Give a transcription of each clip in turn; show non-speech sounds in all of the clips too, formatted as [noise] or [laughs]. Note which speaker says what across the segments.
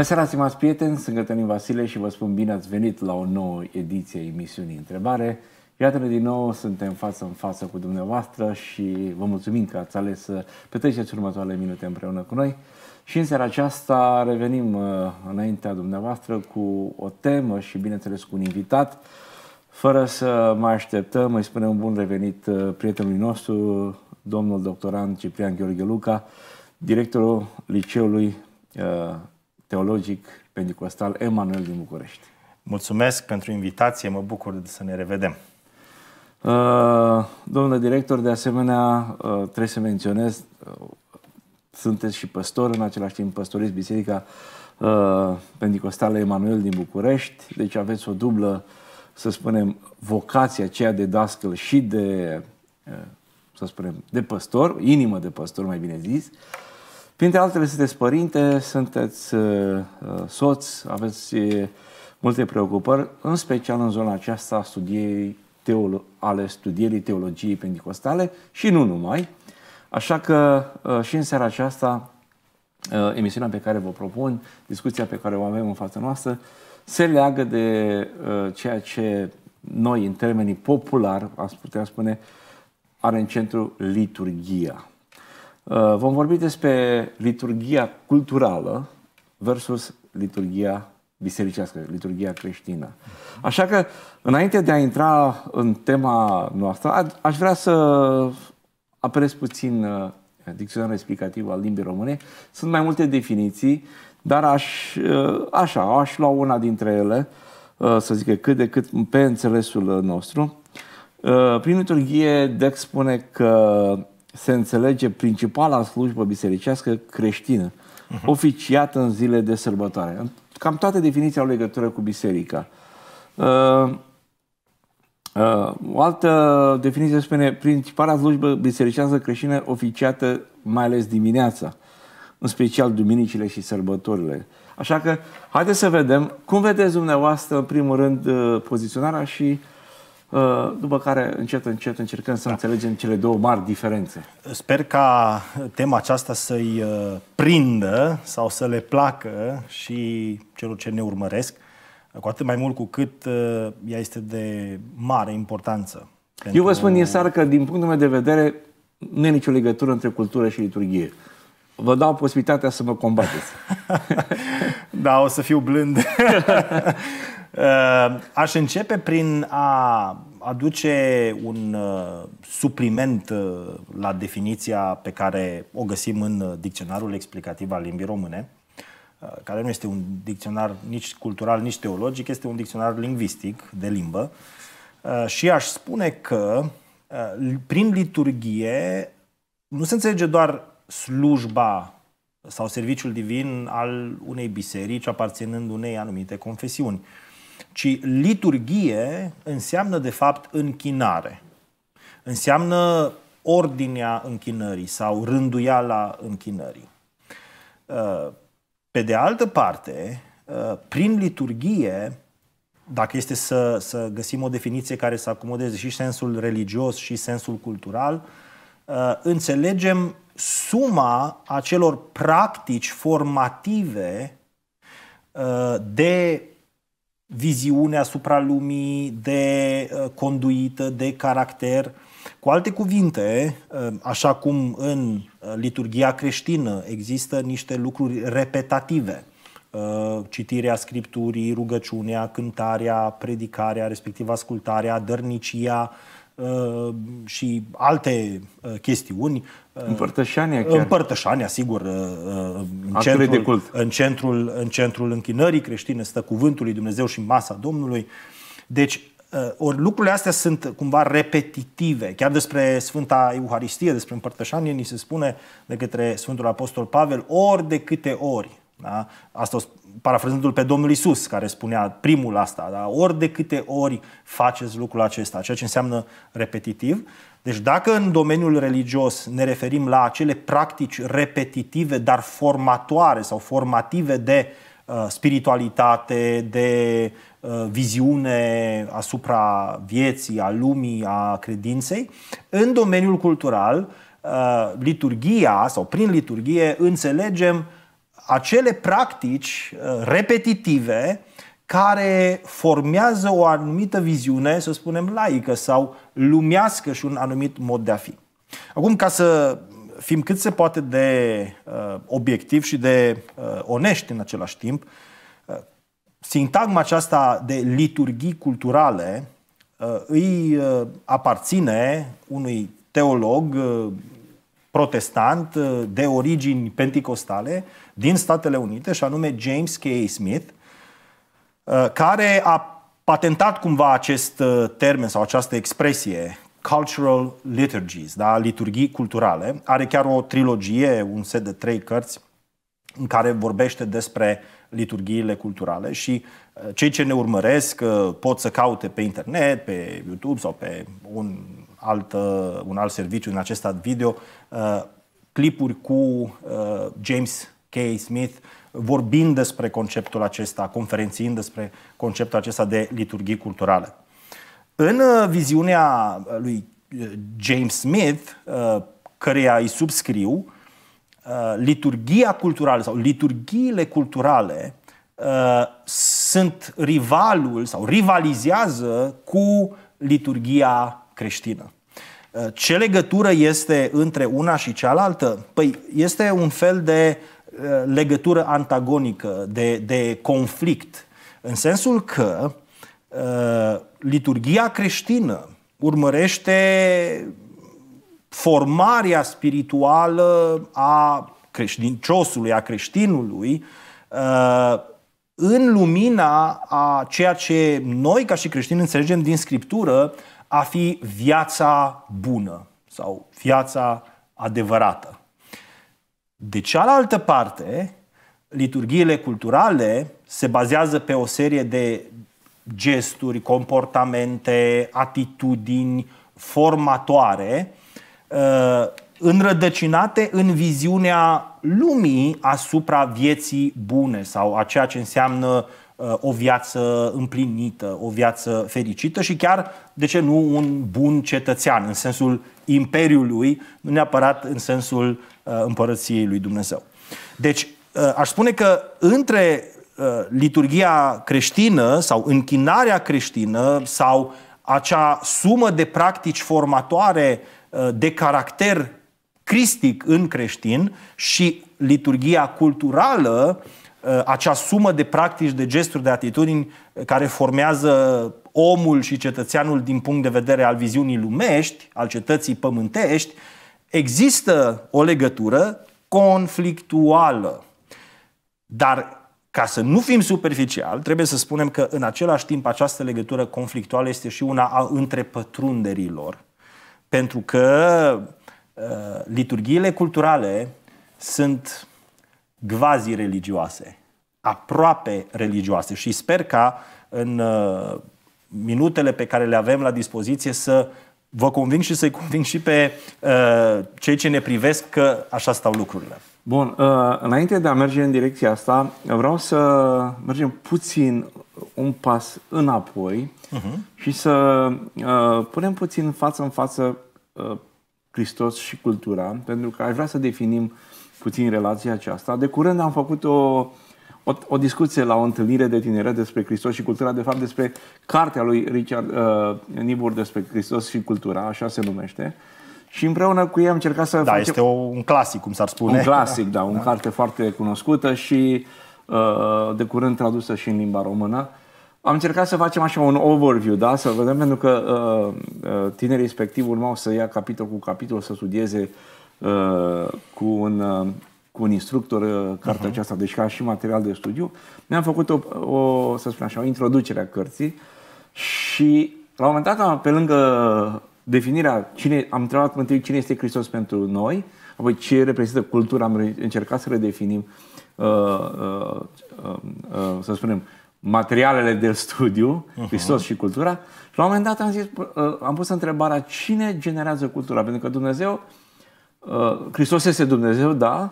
Speaker 1: Bună seara, stimați prieteni, sunt Gătălin Vasile și vă spun bine ați venit la o nouă ediție a emisiunii Întrebare. Iată-ne din nou, suntem față în față cu dumneavoastră și vă mulțumim că ați ales să petreceți următoarele minute împreună cu noi. Și în seara aceasta revenim uh, înaintea dumneavoastră cu o temă și, bineînțeles, cu un invitat. Fără să mai așteptăm, îi spunem bun revenit uh, prietenului nostru, domnul doctorant Ciprian Gheorghe Luca, directorul Liceului uh,
Speaker 2: teologic pentecostal Emanuel din București. Mulțumesc pentru invitație, mă bucur să ne revedem.
Speaker 1: Uh, domnule director, de asemenea, uh, trebuie să menționez, uh, sunteți și păstor, în același timp păstoriți Biserica uh, Pentecostală Emanuel din București, deci aveți o dublă, să spunem, vocație aceea de dascăl și de, uh, să spunem, de păstor, inimă de păstor, mai bine zis, uh, Printre altele, sunteți părinte, sunteți uh, uh, soț, aveți multe preocupări, în special în zona aceasta a studiei teolo- ale studierii teologiei pentecostale și nu numai. Așa că uh, și în seara aceasta, emisiunea pe care vă propun, discuția pe care o avem în fața noastră, se leagă de ceea ce noi, în termenii popular, aș putea spune, are în centru liturgia. Uh, vom vorbi despre liturgia culturală versus liturgia bisericească, liturgia creștină. Așa că, înainte de a intra în tema noastră, aș vrea să apres puțin uh, dicționarul explicativ al limbii române. Sunt mai multe definiții, dar aș, uh, așa, aș lua una dintre ele, să zic cât de cât pe înțelesul nostru. Prin liturgie, Dex spune că se înțelege principala slujbă bisericească creștină, uh-huh. oficiată în zile de sărbătoare. Cam toate definiții au legătură cu biserica. Uh, uh, o altă definiție spune principala slujbă bisericească creștină oficiată mai ales dimineața, în special duminicile și sărbătorile. Așa că haideți să vedem cum vedeți dumneavoastră, în primul rând, uh, poziționarea și uh, Uh, după care încet, încet încercăm să da. înțelegem cele două mari diferențe.
Speaker 2: Sper ca tema aceasta să-i uh, prindă sau să le placă și celor ce ne urmăresc, cu atât mai mult cu cât uh, ea este de mare importanță. Pentru... Eu vă spun
Speaker 1: din seară că, din punctul meu de vedere, nu e nicio legătură între cultură și liturghie. Vă dau posibilitatea să mă combateți.
Speaker 2: [laughs] da, o să fiu blând. [laughs] Uh, aș începe prin a aduce un uh, supliment uh, la definiția pe care o găsim în dicționarul explicativ al limbii române, care nu este un dicționar nici cultural, nici teologic, este un dicționar lingvistic de limbă. Și aș spune că prin liturgie nu se înțelege doar slujba sau serviciul divin al unei biserici aparținând unei anumite confesiuni, ci liturgie înseamnă de fapt închinare. Înseamnă ordinea închinării sau rânduiala închinării. Uh, pe de altă parte, uh, prin liturgie, dacă este să, să găsim o definiție care să acomodeze și sensul religios și sensul cultural, uh, înțelegem suma acelor practici formative de viziune asupra lumii, de uh, conduită, de caracter. Cu alte cuvinte, uh, așa cum în uh, liturgia creștină există niște lucruri repetative, citirea scripturii, rugăciunea, cântarea, predicarea, respectiv ascultarea, dărnicia, Uh, și alte uh, chestiuni. Uh, Împărtășania chiar. Împărtășania, sigur. În centrul, de cult. În centrul, în centrul închinării creștine stă cuvântul lui Dumnezeu și masa Domnului. Deci, ori lucrurile astea sunt cumva repetitive. Chiar despre Sfânta Euharistie, despre împărtășanie, ni se spune de către Sfântul Apostol Pavel, ori de câte ori da? Asta parafrazându-l pe Domnul Isus, care spunea primul asta, da? ori de câte ori faceți lucrul acesta, ceea ce înseamnă repetitiv. Deci dacă în domeniul religios ne referim la acele practici repetitive, dar formatoare sau formative de uh, spiritualitate, de uh, viziune asupra vieții, a lumii, a credinței, în domeniul cultural, uh, liturgia sau prin liturgie înțelegem uh, acele practici uh, repetitive care formează o anumită viziune, să spunem, laică sau lumească și un anumit mod de a fi. Acum, ca să fim cât se poate de uh, obiectiv și de uh, onești în același timp, uh, sintagma aceasta de liturghii culturale uh, îi uh, aparține unui teolog uh, protestant uh, de origini penticostale din Statele Unite, și anume James K. Smith, uh, care a patentat cumva acest uh, termen sau această expresie, cultural liturgies, da? liturghii culturale. Are chiar o trilogie, un set de trei cărți în care vorbește despre liturghiile culturale și cei ce ne urmăresc pot să caute pe internet, pe YouTube sau pe un alt, un alt serviciu în acesta video, uh, clipuri cu uh, James K. Smith vorbind despre conceptul acesta, conferențiind despre conceptul acesta de liturghii culturale. În uh, viziunea lui James Smith, căreia îi subscriu, liturgia culturală sau liturghiile culturale sunt rivalul sau rivalizează cu liturgia creștină. Uh, ce legătură este între una și cealaltă? Păi este un fel de uh, legătură antagonică, de, de conflict, în sensul că uh, liturgia creștină urmărește formarea spirituală a creștinciosului, a creștinului, în lumina a ceea ce noi, ca și creștini, înțelegem din Scriptură a fi viața bună sau viața adevărată. De cealaltă parte, liturghiile culturale se bazează pe o serie de gesturi, comportamente, atitudini formatoare, uh, înrădăcinate în viziunea lumii asupra vieții bune sau a ceea ce înseamnă Uh, o viață împlinită, o viață fericită și chiar, de ce nu, un bun cetățean, în sensul imperiului, nu neapărat în sensul uh, împărăției lui Dumnezeu. Deci, uh, aș spune că între liturgia creștină sau închinarea creștină sau acea sumă de practici formatoare de caracter cristic în creștin și liturgia culturală uh, Uh, acea sumă de practici, de gesturi, de atitudini uh, care formează omul și cetățeanul din punct de vedere al viziunii lumești, al cetății pământești, există o legătură conflictuală. Dar ca să nu fim superficial, trebuie să spunem că în același timp această legătură conflictuală este și una a întrepătrunderilor. Pentru că uh, liturghiile culturale sunt gvazi religioase, aproape religioase și sper ca în uh, minutele pe care le avem la dispoziție să vă conving și să-i conving și pe uh, cei ce ne privesc că așa stau lucrurile. Bun, uh, înainte de a merge în direcția asta,
Speaker 1: vreau să mergem puțin un pas înapoi uh-huh. și să punem puțin față în față Hristos și cultura, pentru că aș vrea să definim uh, puțin relația aceasta. De curând am făcut o, o, o discuție la o întâlnire de tineret despre Hristos și cultura, de fapt despre cartea lui Richard uh, Nibur despre Hristos și cultura, așa se numește. Și împreună cu ei am încercat să Da, facem... este o, un clasic, cum s-ar spune. Un clasic, da, un da. carte foarte cunoscută și uh, de curând tradusă și în limba română. Am încercat să facem așa un overview, da? să vedem, pentru că uh, uh tinerii respectiv urmau să ia capitol cu capitol, să studieze uh, Uh, cu un, uh, cu un instructor uh, cartea uh-huh. aceasta, deci ca și material de studiu, ne-am făcut o, o, să spun așa, o introducere a cărții și la un moment dat, pe lângă definirea, cine, am întrebat întâi cine este Hristos pentru noi, apoi ce reprezintă cultura, am încercat să redefinim, uh, uh, uh, uh, să spunem, materialele de studiu, uh-huh. Hristos și cultura. Și la un moment dat am, zis, uh, am pus întrebarea cine generează cultura, pentru că Dumnezeu uh, Uh, Hristos este Dumnezeu, da,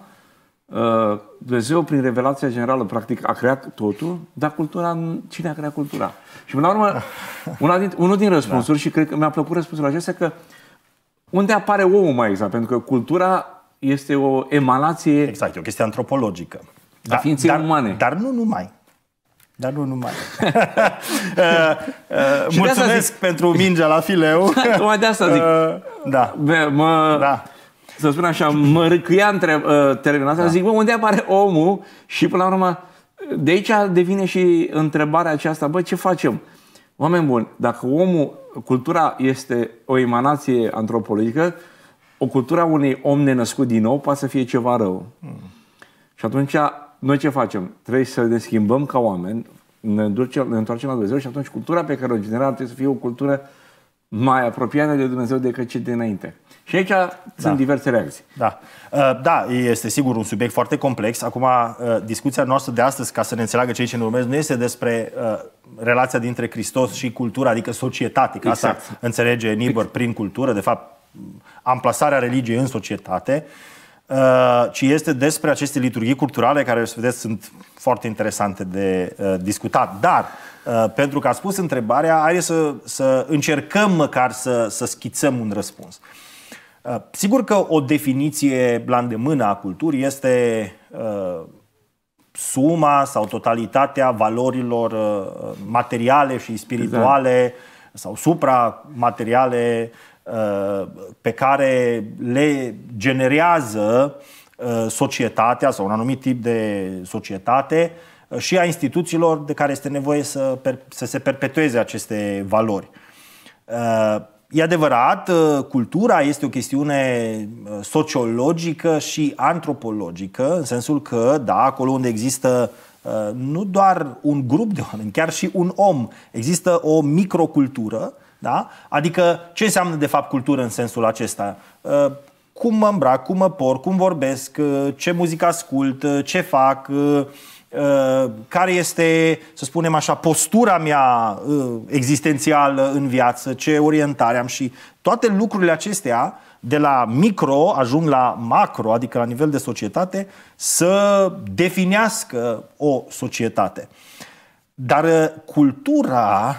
Speaker 1: uh, Dumnezeu, prin revelația generală, practic, a creat totul, dar cultura, cine a creat cultura? Și, până la urmă, [laughs] una din, unul din răspunsuri, da. și cred că mi-a plăcut răspunsul acesta, că unde apare omul mai exact? Pentru că cultura este o emanație... Exact, o chestie antropologică. Da, a ființei dar, umane. Dar
Speaker 2: nu numai. Dar nu numai. [laughs] [laughs] uh, uh, mulțumesc pentru mingea la fileu. Tocmai de asta zic. Uh, da. Mă... da
Speaker 1: să spun așa, râcâia între uh, termenul ăsta, da. zic, bă, unde apare omul? Și până la urmă, de aici devine și întrebarea aceasta, bă, ce facem? Oameni buni, dacă omul, cultura este o emanație antropologică, o cultura unui om nenăscut din nou poate să fie ceva rău. Mm. Și atunci, noi ce facem? Trebuie să ne schimbăm ca oameni, ne, duce, ne întoarcem la Dumnezeu și atunci cultura pe care o generăm trebuie să fie o
Speaker 2: cultură mai apropiată de Dumnezeu decât cei dinainte. Și aici da. sunt diverse reacții. Da. Uh, da, este sigur un subiect foarte complex. Acum, uh, discuția noastră de astăzi, ca să ne înțeleagă cei ce ne urmează, nu este despre uh, relația dintre Hristos și cultura, adică societate, că exact. asta înțelege Niebuhr prin cultură, de fapt, amplasarea religiei în societate. Uh, ci este despre aceste liturghii culturale care, să vedeți, sunt foarte interesante de uh, discutat. Dar, uh, pentru că a spus întrebarea, are să, să încercăm măcar să, să schițăm un răspuns. Sigur că o definiție la îndemână a culturii este suma sau totalitatea valorilor materiale și spirituale exact. sau materiale Uh, pe care le generează uh, societatea sau un anumit tip de societate uh, și a instituțiilor de care este nevoie să, să se perpetueze aceste valori. E adevărat, cultura este o chestiune sociologică și antropologică, în sensul că, da, acolo unde există nu doar un grup de oameni, chiar și un om, există o microcultură da? Adică ce înseamnă de fapt cultură în sensul acesta? Uh, cum mă îmbrac, cum mă por, cum vorbesc, uh, ce muzică ascult, uh, ce fac, care este, să spunem așa, postura mea existențială în viață, ce orientare am și toate lucrurile acestea, de la micro ajung la macro, adică la nivel de societate, să definească o societate. Dar cultura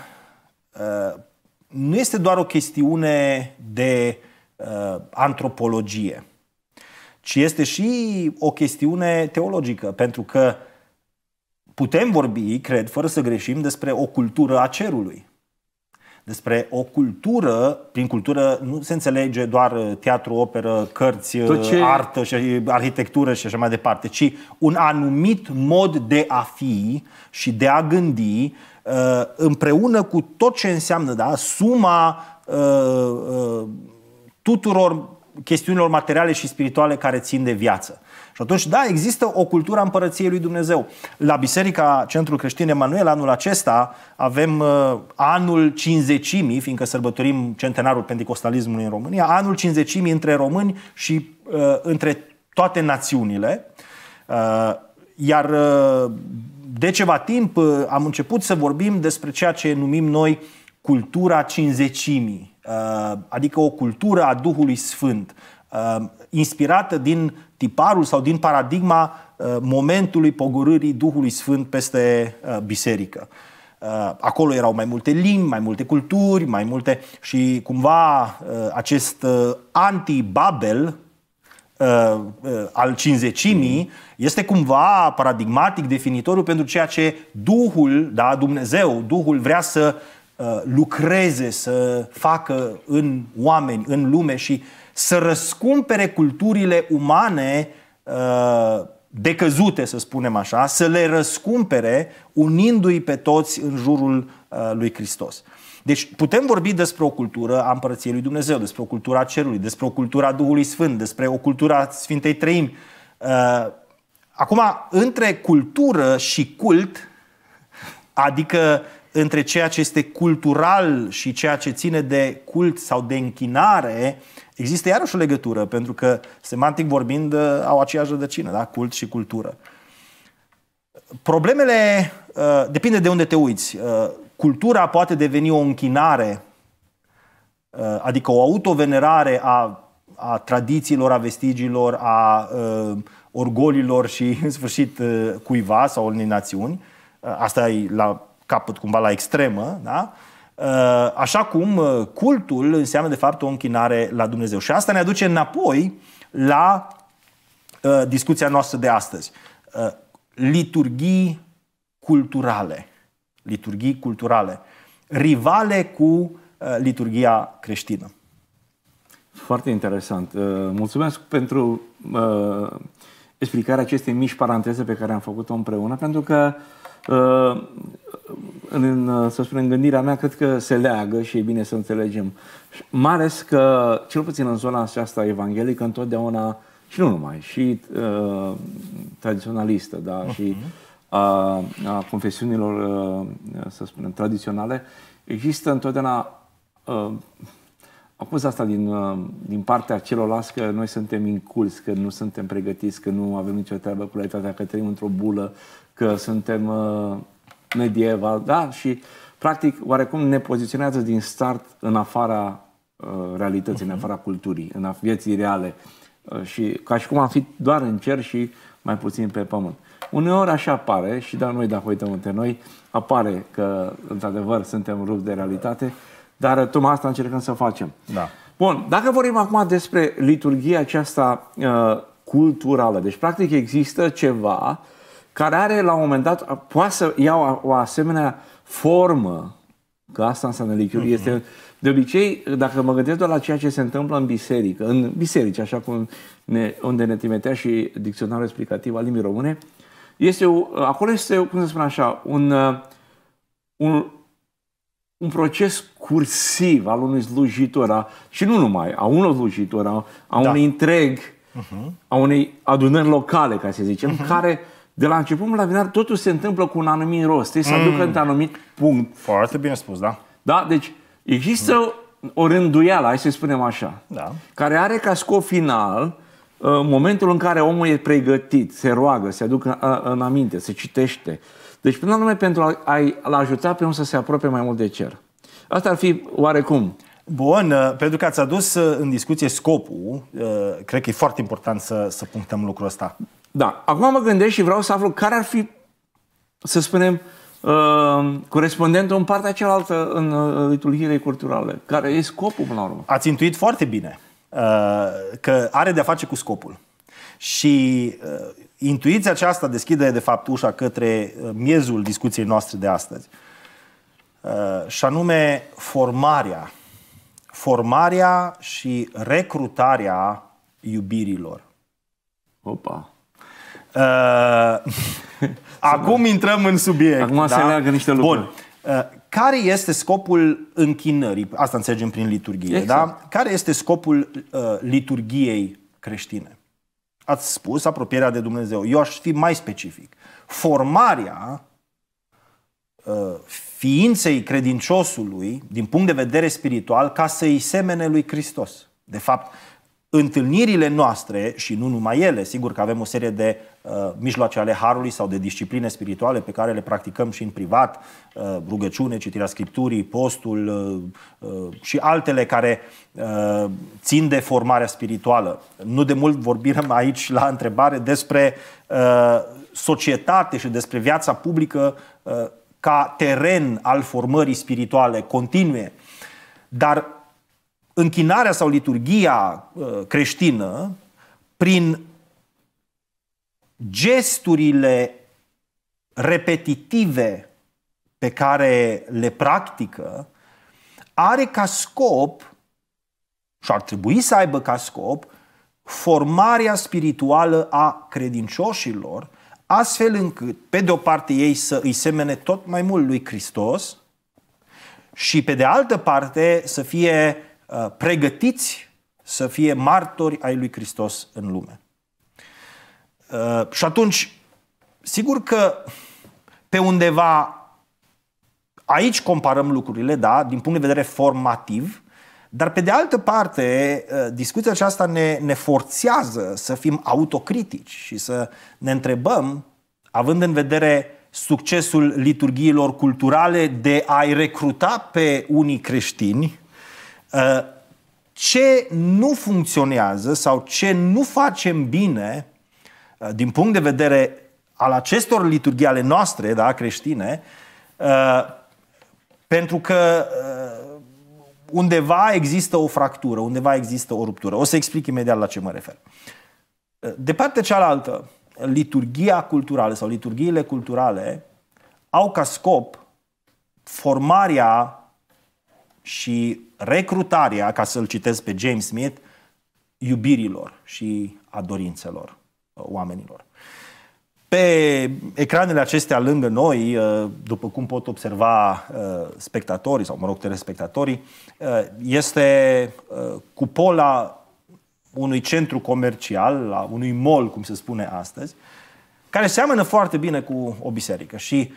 Speaker 2: nu este doar o chestiune de uh, antropologie, ci este și o chestiune teologică, pentru că putem vorbi, cred, fără să greșim, despre o cultură a cerului. Despre o cultură, prin cultură nu se înțelege doar uh, teatru, operă, cărți, uh, ce... artă și uh, arhitectură și așa mai departe, ci un anumit mod de a fi și de a gândi Uh, împreună cu tot ce înseamnă da, suma uh, uh, tuturor chestiunilor materiale și spirituale care țin de viață. Și atunci, da, există o cultură a împărăției lui Dumnezeu. La Biserica Centrul Creștin Emanuel, anul acesta, avem uh, anul cinzecimii, fiindcă sărbătorim centenarul pentecostalismului în România, anul cinzecimii între români și uh, între toate națiunile. Uh, iar uh, de ceva timp uh, am început să vorbim despre ceea ce numim noi cultura cinzecimii, uh, adică o cultură a Duhului Sfânt, uh, inspirată din tiparul sau din paradigma momentului pogorârii Duhului Sfânt peste biserică. Acolo erau mai multe limbi, mai multe culturi, mai multe și cumva acest anti-Babel, Uh, uh, al cinzecimii mm. este cumva paradigmatic, definitoriu pentru ceea ce Duhul, da, Dumnezeu, Duhul vrea să uh, lucreze, să facă în oameni, în lume și să răscumpere culturile umane decăzute, să spunem așa, să le răscumpere unindu-i pe toți în jurul lui Hristos. Deci putem vorbi despre o cultură a împărăției lui Dumnezeu, despre o cultură a cerului, despre o cultură a Duhului Sfânt, despre o cultură a Sfintei Trăimi. Uh, acum, între cultură și cult, adică între ceea ce este cultural și ceea ce ține de cult sau de închinare, există iarăși o legătură, pentru că, semantic vorbind, uh, au aceeași rădăcină, da? cult și cultură. Problemele, uh, depinde de unde te uiți, uh, Cultura poate deveni o închinare, uh, adică o autovenerare a, a tradițiilor, a vestigiilor, a, a uh, orgolilor și, [laughs] în sfârșit, uh, cuiva sau unei națiuni. Asta e la capăt, cumva, la extremă, da? Așa cum cultul înseamnă, de fapt, o închinare la Dumnezeu. Și asta ne aduce înapoi la discuția noastră de astăzi. Liturghii culturale liturghii culturale, rivale cu uh, liturgia creștină. Foarte interesant. Uh, mulțumesc
Speaker 1: pentru uh, explicarea acestei mici paranteze pe care am făcut-o împreună, pentru că în, să spunem, gândirea mea cred că se leagă și e bine să înțelegem. Mai ales că, cel puțin în zona aceasta evanghelică, întotdeauna, și nu numai, și uh, tradiționalistă, da, uh-huh. și uh, a, a confesiunilor, să spunem, tradiționale, există întotdeauna acuza asta din, din partea celorlalți că noi suntem inculți, că nu suntem pregătiți, că nu avem nicio treabă cu realitatea, că trăim într-o bulă, că suntem medieval, da? Și, practic, oarecum ne poziționează din start în afara realității, uh-huh. în afara culturii, în afara vieții reale. Și ca și cum am fi doar în cer și mai puțin pe pământ. Uneori așa apare, și da, noi dacă uităm între noi, apare că, într-adevăr, suntem rupți de realitate, dar uh, tocmai asta încercăm să facem. Da. Bun, dacă vorbim acum despre liturgia aceasta uh, culturală, deci practic există ceva care are la un moment dat, poate să ia o, o asemenea formă, că asta înseamnă liturgie, uh-huh. este mhm. de obicei, dacă mă gândesc doar la ceea ce se întâmplă în biserică, în biserici, așa cum ne, unde ne trimitea și dicționarul explicativ al limbii române, uh, este, acolo este, cum să spun așa, un, uh, un, un proces cursiv al unui slujitor, a, și nu numai, a unui slujitor, a, a da. unui întreg,
Speaker 2: uh-huh.
Speaker 1: a unei adunări locale, ca să zicem, uh-huh. care de la început la vinar totul se întâmplă cu un anumit rost, trebuie mm. să aducă într-un anumit punct. Foarte bine spus, da. Da, deci există mm. o rânduială, hai să spunem așa, da. care are ca scop final în momentul în care omul e pregătit, se roagă, se aducă în aminte, se citește. Deci, până anume, pentru a-i ajuta pe om să se apropie mai mult de cer. Asta ar fi
Speaker 2: oarecum. Bun, uh, pentru că ați adus uh, în discuție scopul, uh, cred că e foarte important să, să punctăm lucrul ăsta. Da. Acum mă gândesc și vreau să aflu care ar fi,
Speaker 1: să spunem, corespondentul în partea cealaltă în liturghiile culturale.
Speaker 2: Care e scopul, până la urmă? Ați intuit foarte bine. Uh, că are de-a face cu scopul. Și uh, intuiția aceasta deschide, de fapt, ușa către uh, miezul discuției noastre de astăzi. Uh, și anume formarea. Formarea și recrutarea iubirilor. Opa! Uh, [laughs] acum intrăm în subiect. Acum da? se leagă niște lucruri. Bun. Uh, care este scopul închinării? Asta înțelegem prin liturghie, exact. da? Care este scopul uh, liturgiei creștine? Ați spus apropierea de Dumnezeu. Eu aș fi mai specific. Formarea uh, ființei credinciosului, din punct de vedere spiritual, ca să-i semene lui Hristos. De fapt, uh, întâlnirile noastre, și nu numai ele, sigur că avem o serie de uh, mijloace ale harului sau de discipline spirituale pe care le practicăm și în privat, uh, rugăciune, citirea scripturii, postul uh, uh, și altele care uh, țin de formarea spirituală. Nu de mult vorbim aici la întrebare despre uh, societate și despre viața publică uh, ca teren al formării spirituale continue. Dar închinarea sau liturgia uh, creștină, prin gesturile repetitive pe care le practică, are ca scop, și ar trebui să aibă ca scop, formarea spirituală a credincioșilor, astfel încât, pe de o parte, ei să îi semene tot mai mult lui Hristos și, pe de altă parte, să fie Uh, pregătiți să fie martori ai lui Hristos în lume. Uh, și atunci, sigur că pe undeva aici comparăm lucrurile, da, din punct de vedere formativ, dar pe de altă parte, uh, discuția aceasta ne, ne forțează să fim autocritici și să ne întrebăm, având în vedere succesul liturghiilor culturale de a-i recruta pe unii creștini, Uh, ce nu funcționează sau ce nu facem bine uh, din punct de vedere al acestor liturghii ale noastre, da, creștine, uh, pentru că undeva există o fractură, undeva există o ruptură. O să explic imediat la ce mă refer. De partea cealaltă, liturgia culturală sau liturgiile culturale au ca scop formarea și recrutarea, ca să-l citesc pe James Smith, iubirilor și a dorințelor uh, oamenilor. Pe ecranele acestea lângă noi, uh, după cum pot observa uh, spectatorii sau, mă rog, telespectatorii, este cupola unui centru comercial, unui mall, cum se spune astăzi, care seamănă foarte bine cu o biserică. Și uh,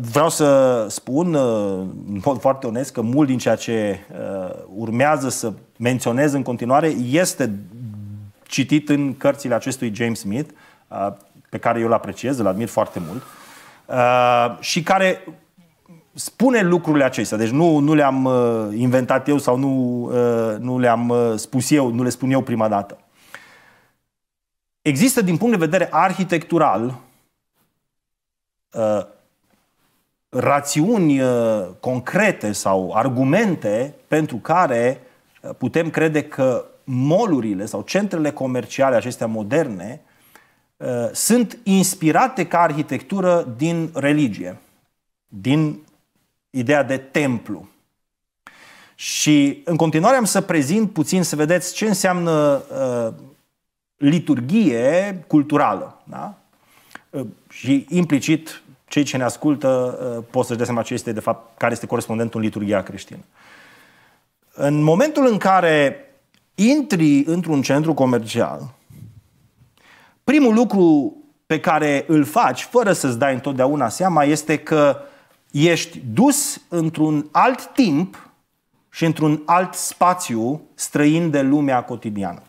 Speaker 2: Vreau să spun uh, în mod foarte onest că mult din ceea ce uh, urmează să menționez în continuare este citit în cărțile acestui James Smith, uh, pe care eu îl apreciez, îl admir foarte mult, și care spune lucrurile acestea. Deci nu, nu le-am inventat eu sau nu, nu le-am spus eu, nu le spun eu prima dată. Există din punct de vedere arhitectural rațiuni uh, concrete sau argumente pentru care uh, putem crede că molurile sau centrele comerciale acestea moderne uh, sunt inspirate ca arhitectură din religie, din ideea de templu. Și în continuare am să prezint puțin să vedeți ce înseamnă liturgie liturghie culturală. Da? și implicit cei ce ne ascultă uh, pot să-și dea seama ce este, de fapt, care este corespondentul în liturgia creștină. În momentul în care intri într-un centru comercial, primul lucru pe care îl faci, fără să-ți dai întotdeauna seama, este că ești dus într-un alt timp și într-un alt spațiu străin de lumea cotidiană.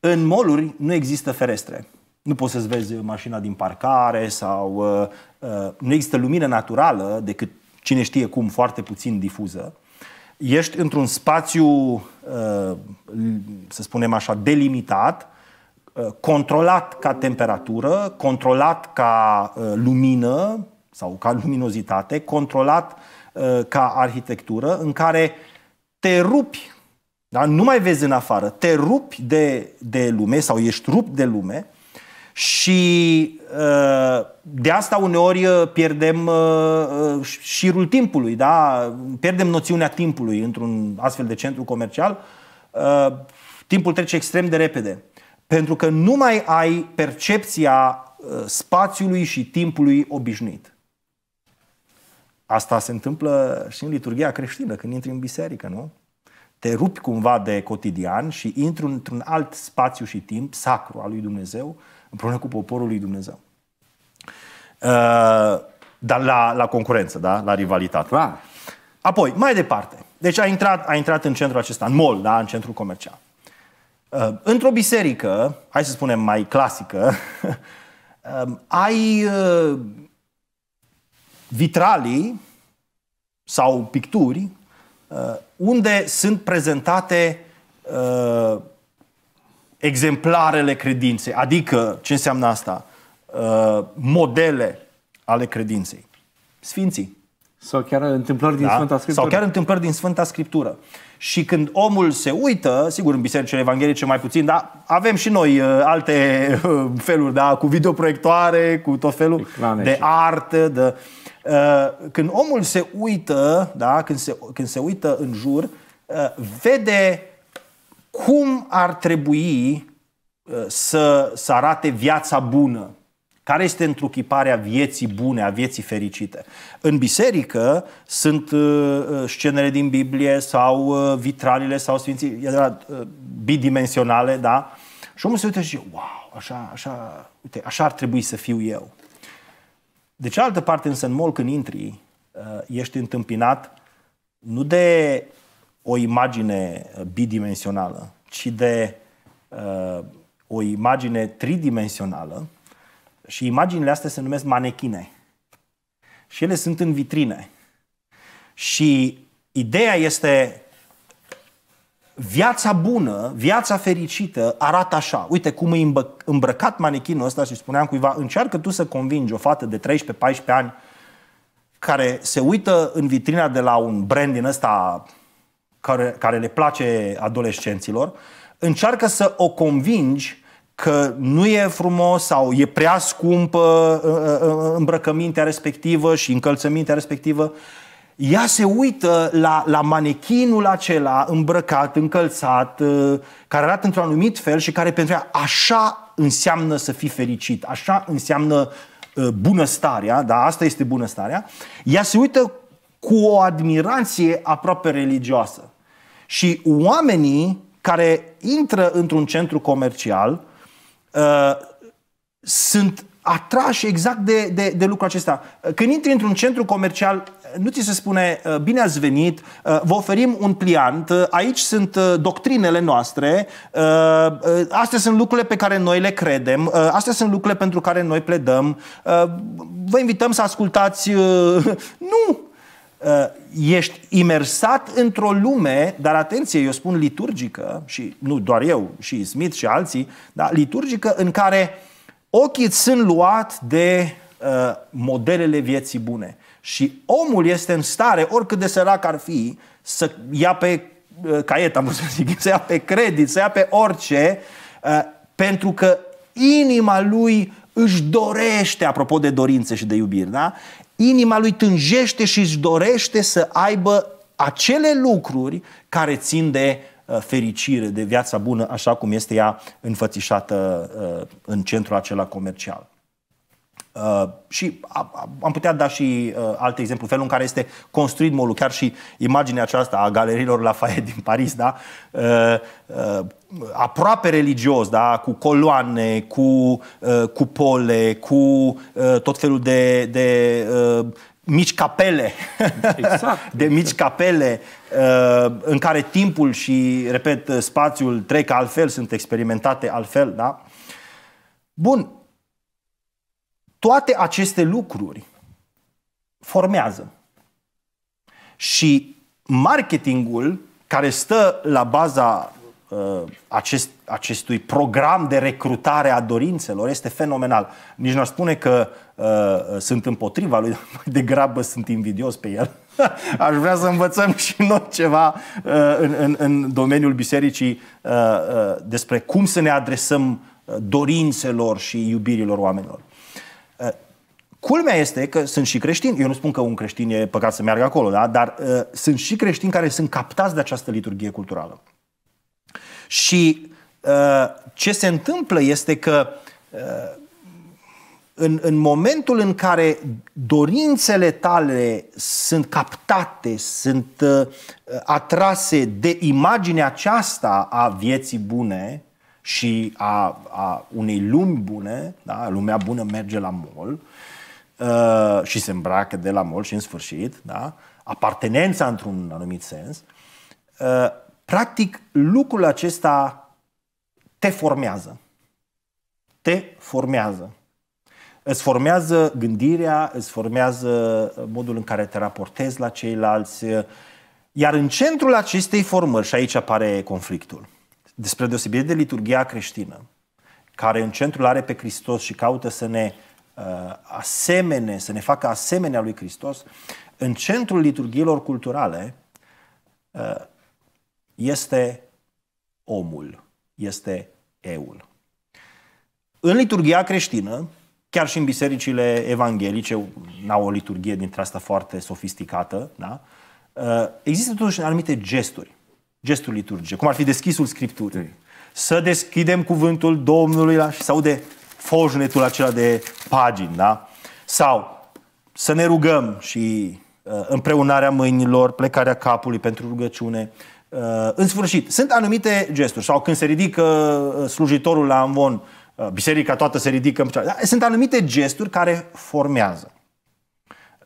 Speaker 2: În moluri nu există ferestre nu poți să-ți vezi mașina din parcare sau uh, uh, nu există lumină naturală decât cine știe cum foarte puțin difuză. Ești într-un spațiu, uh, să spunem așa, delimitat, uh, controlat ca temperatură, controlat ca uh, lumină sau ca luminozitate, controlat uh, ca arhitectură, în care te rupi, da? nu mai vezi în afară, te rupi de, de lume sau ești rupt de lume și uh, de asta uneori uh, pierdem uh, șirul timpului, da? pierdem noțiunea timpului într-un astfel de centru comercial. Timpul trece extrem de repede, pentru că nu mai ai percepția spațiului și timpului obișnuit. Asta se întâmplă și în liturgia creștină, când intri în biserică, nu? Te rupi cumva de cotidian și intri într-un alt spațiu și timp sacru al lui Dumnezeu, împreună cu poporul lui Dumnezeu. Uh, dar la, la concurență, da? la rivalitate. Da. Apoi, mai departe. Deci a intrat, a intrat în centrul acesta, în mall, da? în centrul comercial. Uh, într-o biserică, hai să spunem mai clasică, [laughs] uh, ai uh, vitralii sau picturi uh, unde sunt prezentate uh, exemplarele credinței. Adică, ce înseamnă asta? Uh, modele ale credinței. Sfinții. Sau chiar întâmplări din da? Sfânta Scriptură. Sau chiar întâmplări din Sfânta Scriptură. Și când omul se uită, sigur în bisericile evanghelice mai puțin, dar avem și noi uh, alte uh, feluri, da? cu videoproiectoare, cu tot felul Eclane de și... artă. De, uh, când omul se uită, da? când, se, când se uită în jur, uh, vede cum ar trebui uh, să, să arate viața bună? Care este întruchiparea vieții bune, a vieții fericite? În biserică sunt uh, uh, scenele din Biblie sau vitralile sau sfinții era, bidimensionale, da? Și omul se uită și zice, wow, așa, așa, uite, așa ar trebui să fiu eu. De cealaltă parte, însă, în mol când intri, ești întâmpinat nu de o imagine bidimensională, ci de uh, o imagine tridimensională și imaginile astea se numesc manechine. Și ele sunt în vitrine. Și ideea este viața bună, viața fericită arată așa. Uite cum e îmbrăcat manechinul ăsta și spuneam cuiva, încearcă tu să convingi o fată de 13-14 ani care se uită în vitrina de la un brand din ăsta care, care le place adolescenților, încearcă să o convingi că nu e frumos sau e prea scumpă ă, ă, ă, îmbrăcămintea respectivă și încălțămintea respectivă, ea se uită la, la manechinul acela îmbrăcat, încălțat, care arată într-un anumit fel și care pentru ea așa înseamnă să fii fericit, așa înseamnă bunăstarea, da, asta este bunăstarea, ea se uită cu o admirație aproape religioasă. Și oamenii care intră într-un centru comercial uh, sunt atrași exact de, de, de lucrul acesta. Când intri într-un centru comercial, nu ți se spune uh, bine ați venit, uh, vă oferim un pliant, uh, aici sunt doctrinele noastre, astea sunt lucrurile pe care noi le credem, astea sunt lucrurile pentru care noi pledăm, vă invităm să ascultați. [laughs] Nu! Uh, ești imersat într-o lume, dar atenție, eu spun liturgică, și nu doar eu, și Smith și alții, dar liturgică în care ochii sunt luat de uh, modelele vieții bune. Și omul este în stare, oricât de sărac ar fi, să ia pe uh, caiet, am să zic, să ia pe credit, să ia pe orice, uh, pentru că inima lui își dorește, apropo de dorințe și de iubiri, da? inima lui tânjește și își dorește să aibă acele lucruri care țin de uh, fericire, de viața bună, așa cum este ea înfățișată uh, în centrul acela comercial. Uh, și am putea da și uh, alte exemple, felul în care este construit molul, chiar și imaginea aceasta a galeriilor Faie din Paris, da? Uh, uh, aproape religios, da? cu coloane, cu uh, cupole, cu uh, tot felul de, de uh, mici capele, exact. [laughs] de mici capele, uh, în care timpul și, repet, spațiul trec altfel, sunt experimentate altfel. Da? Bun, toate aceste lucruri formează. Și marketingul care stă la baza uh, acest, acestui program de recrutare a dorințelor este fenomenal. Nici nu spune că uh, sunt împotriva lui, [laughs] mai degrabă sunt invidios pe el. [laughs] Aș vrea să învățăm și noi ceva uh, în, în, în domeniul bisericii uh, uh, despre cum să ne adresăm uh, dorințelor și iubirilor oamenilor. Culmea este că sunt și creștini, eu nu spun că un creștin e păcat să meargă acolo, da? dar uh, sunt și creștini care sunt captați de această liturghie culturală. Și uh, ce se întâmplă este că uh, în, în momentul în care dorințele tale sunt captate, sunt uh, atrase de imaginea aceasta a vieții bune și a, a unei lumi bune, da? lumea bună merge la mol, uh, Uh, și se îmbracă de la mol și în sfârșit, da? apartenența într-un anumit sens, uh, practic lucrul acesta te formează. Te formează. Îți formează gândirea, îți formează modul în care te raportezi la ceilalți, iar în centrul acestei formări, și aici apare conflictul, despre deosebire de liturgia creștină, care în centrul are pe Hristos și caută să ne Uh, asemene, să ne facă asemenea lui Hristos, în centrul liturghiilor culturale uh, este omul, este eul. În liturgia creștină, chiar și în bisericile evanghelice, n-au o liturgie dintre asta foarte sofisticată, da? Uh, există totuși anumite gesturi, gesturi liturgice, cum ar fi deschisul Scripturii. Să deschidem cuvântul Domnului la, și să aude foșnetul acela de pagini, da? Sau să ne rugăm și uh, împreunarea mâinilor, plecarea capului pentru rugăciune. Uh, în sfârșit, sunt anumite gesturi. Sau când se ridică uh, slujitorul la amvon, uh, biserica toată se ridică în da, Sunt anumite gesturi care formează.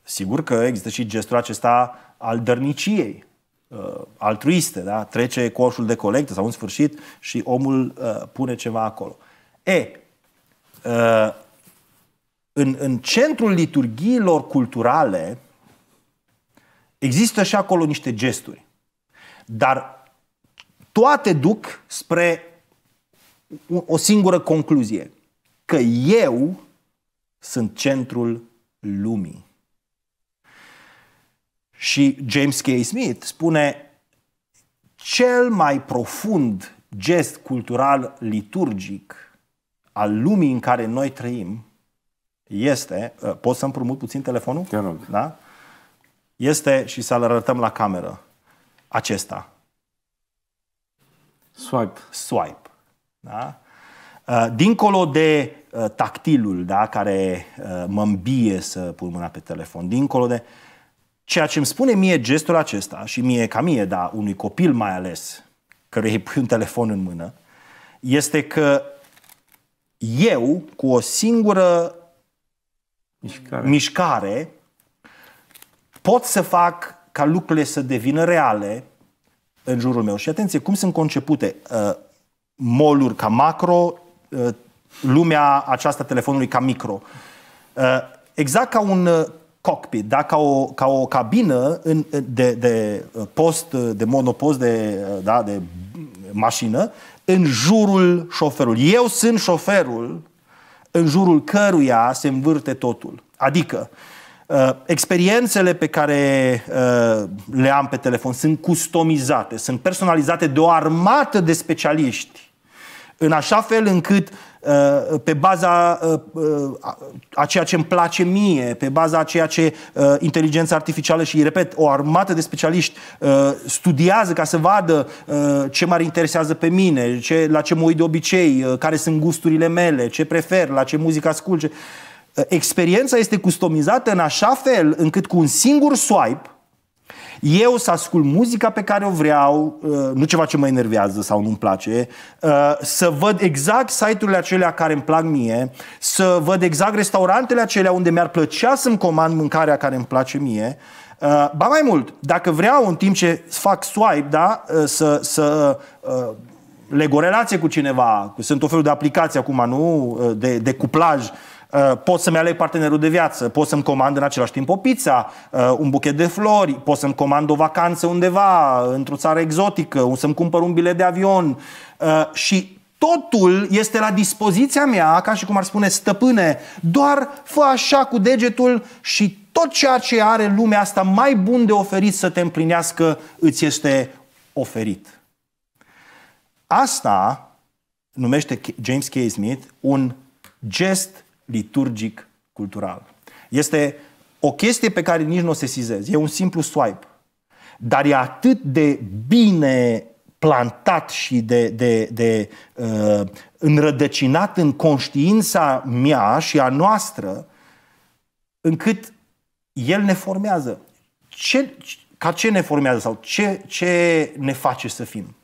Speaker 2: Sigur că există și gestul acesta al dărniciei, uh, altruiste, da? trece coșul de colectă sau în sfârșit și omul uh, pune ceva acolo. E, Uh, în, în centrul liturghiilor culturale există și acolo niște gesturi. Dar toate duc spre o singură concluzie. Că eu sunt centrul lumii. Și James K. Smith spune cel mai profund gest cultural liturgic al lumii în care noi trăim este, uh, poți să împrumut puțin telefonul? Te rog. Da? Este, și să-l arătăm la cameră, acesta. Swipe. Swipe. Da? Uh, dincolo de uh, tactilul da, care mă îmbie să pun mâna pe telefon, dincolo de ceea ce îmi spune mie gestul acesta și mie ca mie, da, unui copil mai ales, căruia îi pui un telefon în mână, este că eu, cu o singură mișcare, mișcare pot să fac ca lucrurile să devină reale în jurul meu. Și atenție, cum sunt concepute uh, moluri ca macro, uh, lumea aceasta telefonului ca micro. Uh, exact ca un uh, cockpit, da? ca, o, ca o cabină în, de, de uh, post, uh, de monopost, de, uh, da? de mașină, în jurul șoferului. Eu sunt șoferul în jurul căruia se învârte totul. Adică, uh, experiențele pe care uh, le am pe telefon sunt customizate, sunt personalizate de o armată de specialiști, în așa fel încât Uh, pe baza uh, uh, a ceea ce îmi place mie, pe baza a ceea ce inteligența artificială și, repet, o armată de specialiști studiază ca să vadă ce mă interesează pe mine, ce, la ce mă uit de obicei, care sunt gusturile mele, ce prefer, la ce muzică ascult. Ce... Experiența este customizată în așa fel încât cu un singur swipe eu să ascult muzica pe care o vreau, uh, nu ceva ce mă enervează sau nu-mi place, uh, să văd exact site-urile acelea care îmi plac mie, să văd exact restaurantele acelea unde mi-ar plăcea să-mi comand mâncarea care îmi place mie. Uh, ba mai mult, dacă vreau în timp ce fac swipe, da, să, să leg o relație cu cineva, sunt o felul de aplicații acum, nu, de, de cuplaj, Uh, pot să-mi aleg partenerul de viață, pot să-mi comand în același timp o pizza, uh, un buchet de flori, pot să-mi comand o vacanță undeva, într-o țară exotică, să-mi cumpăr un bilet de avion uh, și totul este la dispoziția mea, ca și cum ar spune stăpâne, doar fă așa cu degetul și tot ceea ce are lumea asta mai bun de oferit să te împlinească îți este oferit. Asta numește James K. Smith un gest liturgic cultural. Este o chestie pe care nici nu o sesizezi. E un simplu swipe. Dar e atât de bine plantat și de, de, de uh, înrădăcinat în conștiința mea și a noastră, încât el ne formează. Ce, ca ce ne formează sau ce, ce ne face să fim?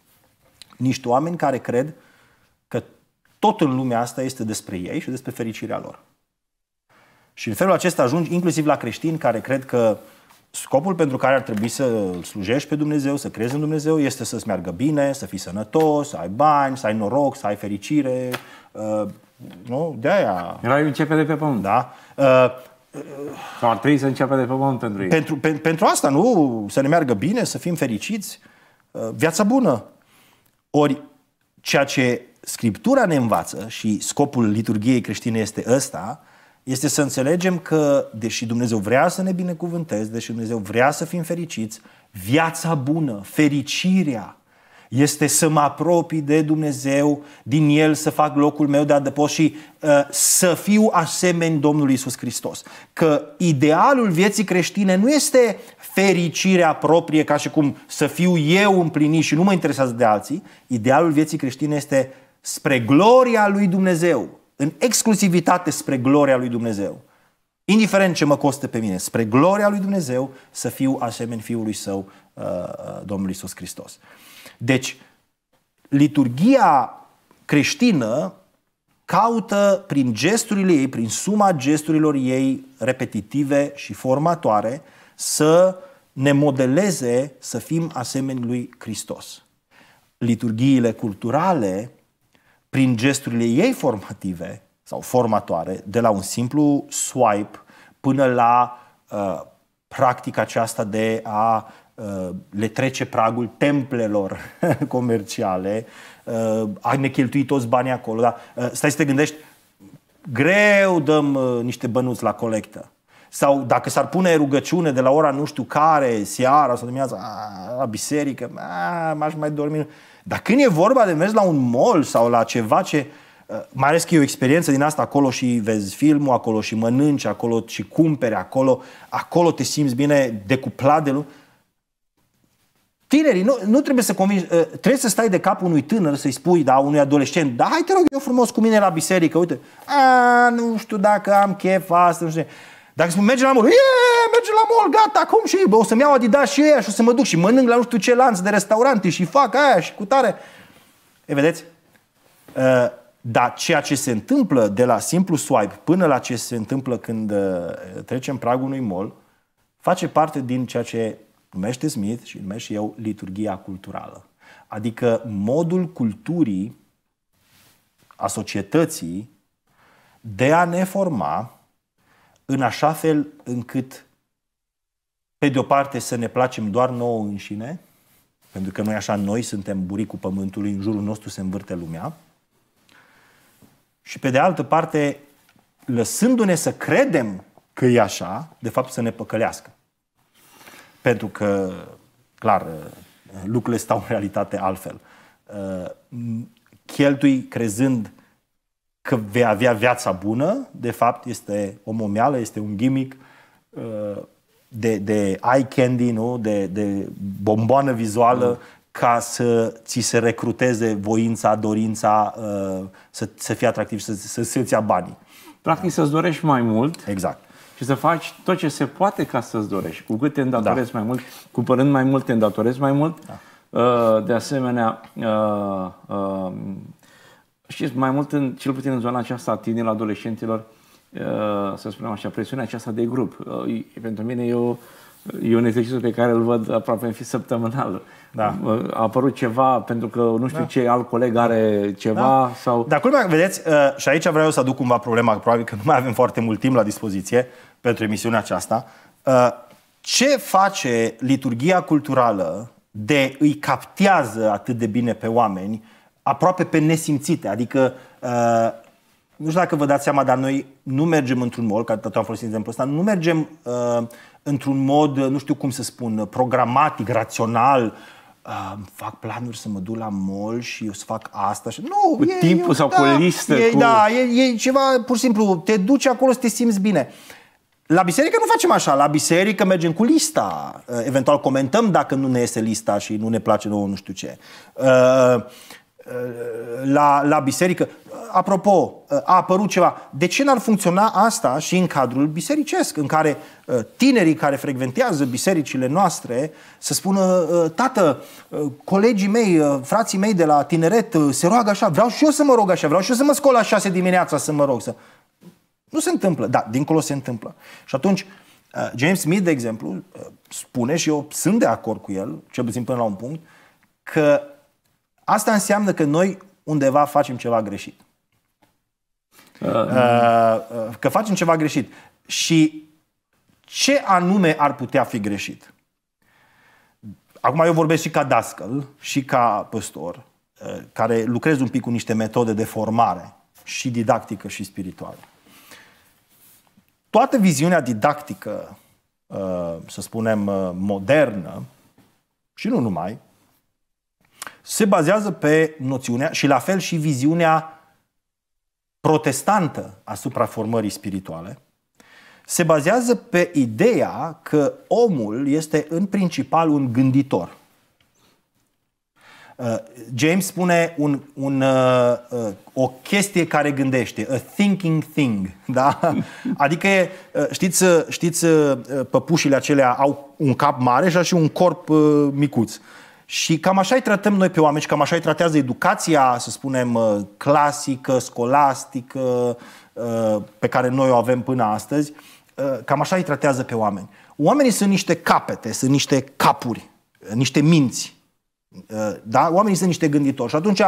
Speaker 2: Niște oameni care cred tot în lumea asta este despre ei și despre fericirea lor. Și în felul acesta ajungi inclusiv la creștini care cred că scopul pentru care ar trebui să slujești pe Dumnezeu, să crezi în Dumnezeu, este să-ți meargă bine, să fii sănătos, să ai bani, să ai noroc, să ai fericire. Uh, nu? De aia. Raiul începe de pe pământ. Da. Uh, sau ar trebui să înceapă de pe pământ pentru ei. Pentru, pe, pentru asta, nu? Să ne meargă bine, să fim fericiți, uh, viața bună. Ori, ceea ce Scriptura ne învață, și scopul liturgiei creștine este ăsta, este să înțelegem că, deși Dumnezeu vrea să ne binecuvânteze, deși Dumnezeu vrea să fim fericiți, viața bună, fericirea, este să mă apropii de Dumnezeu, din El să fac locul meu de adăpost și uh, să fiu asemeni Domnului Isus Hristos. Că idealul vieții creștine nu este fericirea proprie, ca și cum să fiu eu împlinit și nu mă interesează de alții. Idealul vieții creștine este spre gloria lui Dumnezeu, în exclusivitate spre gloria lui Dumnezeu. Indiferent ce mă costă pe mine, spre gloria lui Dumnezeu să fiu asemeni Fiului Său, uh, uh, Domnul Isus Hristos. Deci, liturgia creștină caută prin gesturile ei, prin suma gesturilor ei repetitive și formatoare, să ne modeleze să fim asemeni lui Hristos. Liturghiile culturale prin gesturile ei formative sau formatoare, de la un simplu swipe până la uh, practica aceasta de a uh, le trece pragul templelor [laughs] comerciale, uh, a ne cheltui toți banii acolo. Dar, uh, stai să te gândești, greu dăm uh, niște bănuți la colectă. Sau dacă s-ar pune rugăciune de la ora nu știu care, seara sau dimineața, a, la biserică, a, m-aș mai dormi. Dar când e vorba de mers la un mall sau la ceva ce... Uh, mai ales că e o experiență din asta acolo și vezi filmul acolo și mănânci acolo și cumpere acolo, acolo te simți bine decuplat de lume. Tinerii, nu, nu trebuie să convingi, uh, trebuie să stai de cap unui tânăr să-i spui, da, unui adolescent, da, hai te rog eu frumos cu mine la biserică, uite, a, nu știu dacă am chef asta, nu știu. Dacă spun, merge la mol, yeah, merge la mol gata, acum și bă, o să-mi iau Adidas și ea și o să mă duc și mănânc la nu știu ce lanț de restaurante și fac aia și cu tare. E, vedeți? Uh, dar ceea ce se întâmplă de la simplu swipe până la ce se întâmplă când uh, trecem pragul unui mol face parte din ceea ce numește Smith și numește eu liturgia culturală. Adică modul culturii a societății de a ne forma în așa fel încât, pe de o parte, să ne placem doar nouă înșine, pentru că noi așa noi suntem buricul pământului, în jurul nostru se învârte lumea, și pe de altă parte, lăsându-ne să credem că e așa, de fapt să ne păcălească. Pentru că, clar, lucrurile stau în realitate altfel. Cheltui crezând că vei avea viața bună, de fapt este o momială, este un gimmick uh, de, de eye candy, nu? De, de bomboană vizuală mm. ca să ți se recruteze voința, dorința uh, să, să fii atractiv, să, să, să-ți ia banii. Practic să-ți dorești mai mult. Exact și să faci tot ce se
Speaker 1: poate ca să-ți dorești. Cu cât te îndatorezi da. mai mult, cumpărând mai mult, te îndatorezi mai mult. Da. Uh, de asemenea, și mai mult, în, cel puțin în zona aceasta a tinerilor, adolescenților, uh, să spunem așa, presiunea aceasta de grup. Uh, pentru mine e, o, e un exercițiu pe care îl văd aproape în fi săptămânal. Da. Uh, a
Speaker 2: apărut ceva pentru că nu știu da. ce alt coleg are ceva da. sau... Dar culmea, vedeți, și aici vreau să aduc cumva problema, probabil că nu mai avem foarte mult timp la dispoziție pentru emisiunea aceasta. Ce face liturgia culturală de îi captează atât de bine pe oameni aproape pe nesimțite. Adică, uh, nu știu dacă vă dați seama, dar noi nu mergem într-un mod, ca tot am folosit exemplul ăsta, nu mergem uh, într-un mod, uh, nu știu cum să spun, uh, programatic, rațional, Uh, fac planuri să mă duc la mol și eu să fac asta și... Nu, cu e, timpul e, sau da, cu listă? E, cu... Da, e, e ceva pur și simplu, te duci acolo să te simți bine. La biserică nu facem așa, la biserică mergem cu lista, uh, eventual comentăm dacă nu ne iese lista și nu ne place nouă nu știu ce. Uh, la, la biserică. Apropo, a apărut ceva. De ce n-ar funcționa asta și în cadrul bisericesc, în care uh, tinerii care frecventează bisericile noastre să spună, uh, tată, uh, colegii mei, frații mei de la tineret se roagă așa, vreau și eu să mă rog așa, vreau și eu să mă scol la șase dimineața să mă rog. Să... Nu se întâmplă, da, dincolo se întâmplă. Și atunci, James Smith, de exemplu, spune și eu sunt de acord cu el, cel puțin până la un punct, că Asta înseamnă că noi undeva facem ceva greșit. Uh, uh, uh, că facem ceva greșit. Și ce anume ar putea fi greșit? Acum eu vorbesc și ca dascăl, și ca păstor, care lucrez un pic cu niște metode de formare, și didactică și spirituală. Toată viziunea didactică, să spunem, modernă, și nu numai, se bazează pe noțiunea și la fel și viziunea protestantă asupra formării spirituale, se bazează pe ideea că omul este în principal un gânditor. Uh, James spune un, un, uh, uh, o chestie care gândește, a thinking thing. [laughs] Da? Adică, uh, știți, știți păpușile acelea au un cap mare și și un corp micuț. Uh, și cam așa îi tratăm noi pe oameni și cam așa îi tratează educația, să spunem, uh, clasică, scolastică, uh, pe care noi o avem până astăzi. Uh, cam așa îi tratează pe oameni. Oamenii sunt niște capete, sunt niște capuri, niște minți. Da? Oamenii sunt niște gânditori. Și atunci,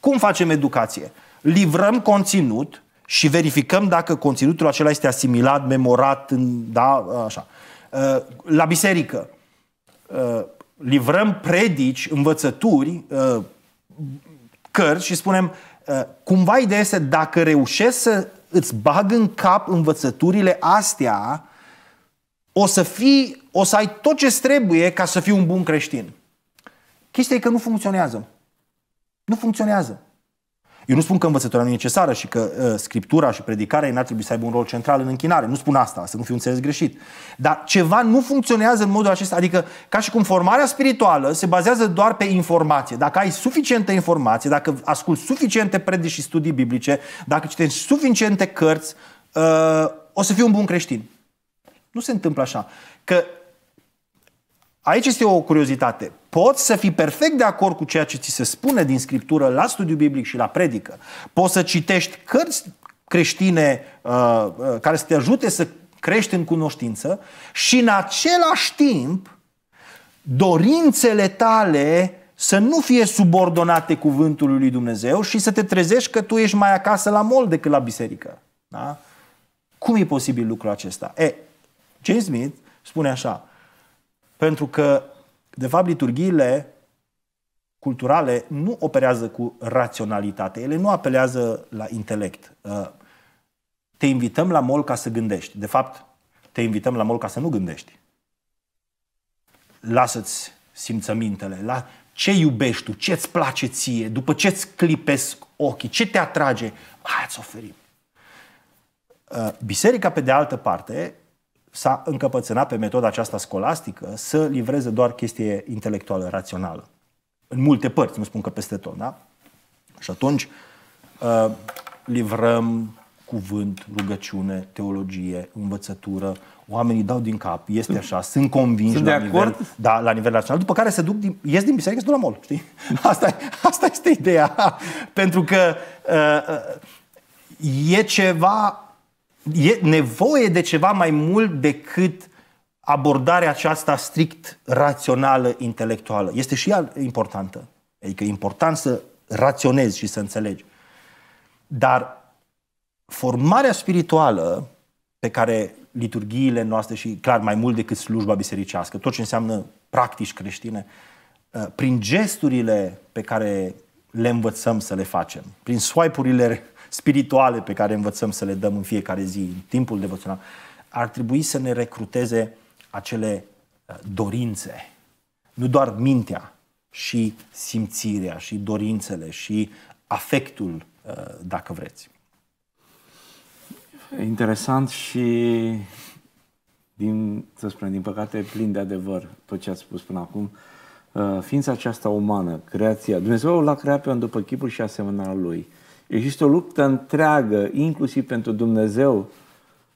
Speaker 2: cum facem educație? Livrăm conținut și verificăm dacă conținutul acela este asimilat, memorat, da? așa. La biserică livrăm predici, învățături, uh, cărți și spunem uh, cumva ideea este dacă reușesc să îți bag în cap învățăturile astea, o să, fii, o să ai tot ce trebuie ca să fii un bun creștin. Chestia e că nu funcționează. Nu funcționează. Eu nu spun că învățătura nu e necesară și că uh, scriptura și predicarea n-ar trebui să aibă un rol central în închinare. Nu spun asta, să nu fiu înțeles greșit. Dar ceva nu funcționează în modul acesta. Adică, ca și cum formarea spirituală se bazează doar pe informație. Dacă ai suficientă informație, dacă asculți suficiente predici și studii biblice, dacă citești suficiente cărți, uh, o să fii un bun creștin. Nu se întâmplă așa. Că aici este o curiozitate. Poți să fii perfect de acord cu ceea ce ți se spune din scriptură la studiu biblic și la predică. Poți să citești cărți creștine uh, uh, care să te ajute să crești în cunoștință și în același timp dorințele tale să nu fie subordonate cuvântului lui Dumnezeu și să te trezești că tu ești mai acasă la mol decât la biserică. Da? Cum e posibil lucrul acesta? E, James Smith spune așa, pentru că de fapt, liturghiile culturale nu operează cu raționalitate, ele nu apelează la intelect. Uh, te invităm la mol ca să gândești. De fapt, te invităm la mol ca să nu gândești. Lasă-ți simțămintele, la ce iubești tu, ce-ți place ție, după ce-ți clipesc ochii, ce te atrage, hai să oferim. Uh, biserica, pe de altă parte, s-a încăpățânat pe metoda aceasta scolastică să livreze doar chestie intelectuală, rațională. În multe părți, nu spun că peste tot, da? Și atunci uh, livrăm cuvânt, rugăciune, teologie, învățătură, oamenii dau din cap, este așa, sunt convinși sunt la, de nivel, acord? da, la nivel național, după care se duc, din, ies din biserică și duc la mol, știi? [laughs] Asta, asta este ideea, [laughs] pentru că uh, uh, e ceva e nevoie de ceva mai mult decât abordarea aceasta strict rațională, intelectuală. Este și ea importantă. Adică e important să raționezi și să înțelegi. Dar formarea spirituală pe care liturghiile noastre și clar mai mult decât slujba bisericească, tot ce înseamnă practici creștine, uh, prin gesturile pe care le învățăm să le facem, prin swipe-urile spirituale pe care învățăm să le dăm în fiecare zi, în timpul devoțional, ar trebui să ne recruteze acele uh, dorințe, nu doar mintea, și simțirea, și dorințele, și afectul, uh, dacă vreți. Interesant și, din,
Speaker 1: să spunem, din păcate, plin de adevăr tot ce ați spus până acum. Uh, ființa aceasta umană, creația, Dumnezeu l-a creat pe un după chipul și asemănarea lui. Există o luptă întreagă, inclusiv pentru Dumnezeu,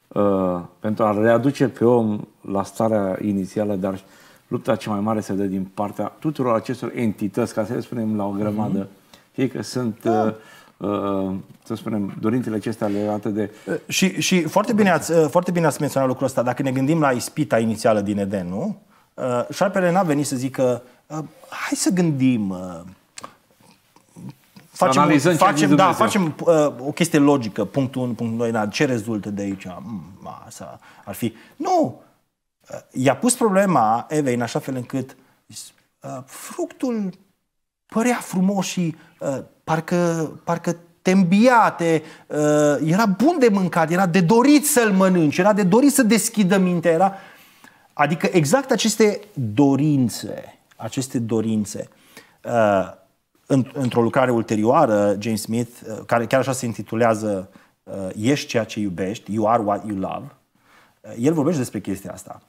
Speaker 1: uh, pentru a readuce pe om la starea inițială, dar lupta cea mai mare se dă din partea tuturor acestor entități, ca
Speaker 2: să le spunem la o grămadă. Mm-hmm. Fie că sunt, da. Uh, uh, să spunem, dorințele acestea legate de... Uh, și, și foarte, bine ați, foarte bine ați menționat lucrul ăsta. Dacă ne gândim la ispita inițială din Eden, nu? Uh, șarpele n-a venit să zică, uh, hai să gândim... Uh, facem, analizăm facem, ce da, facem uh, o chestie logică, punctul 1, punctul 2, na, da, ce rezultă de aici? Mm, asta ar fi. Nu! Uh, i-a pus problema Evei în așa fel încât uh, fructul părea frumos și uh, parcă, parcă te îmbia, te, uh, era bun de mâncat, era de dorit să-l mănânci, era de dorit să deschidă mintea, era... Adică exact aceste dorințe, aceste dorințe uh, într-o lucrare ulterioară, James Smith, uh, care chiar așa se intitulează uh, Ești ceea ce iubești, You are what you love, uh, el vorbește despre chestia asta.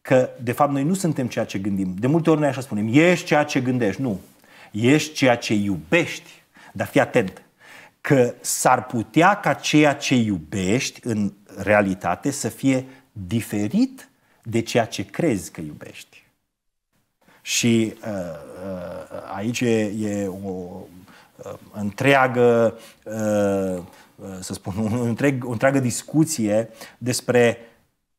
Speaker 2: Că, de fapt, noi nu suntem ceea ce gândim. De multe ori noi așa spunem, ești ceea ce gândești. Nu. Ești ceea ce iubești. Dar fii atent că s-ar putea ca ceea ce iubești în realitate să fie diferit de ceea ce crezi că iubești. Și uh, uh, aici e, e o uh, întreagă, să spun, un întreg, o întreagă discuție despre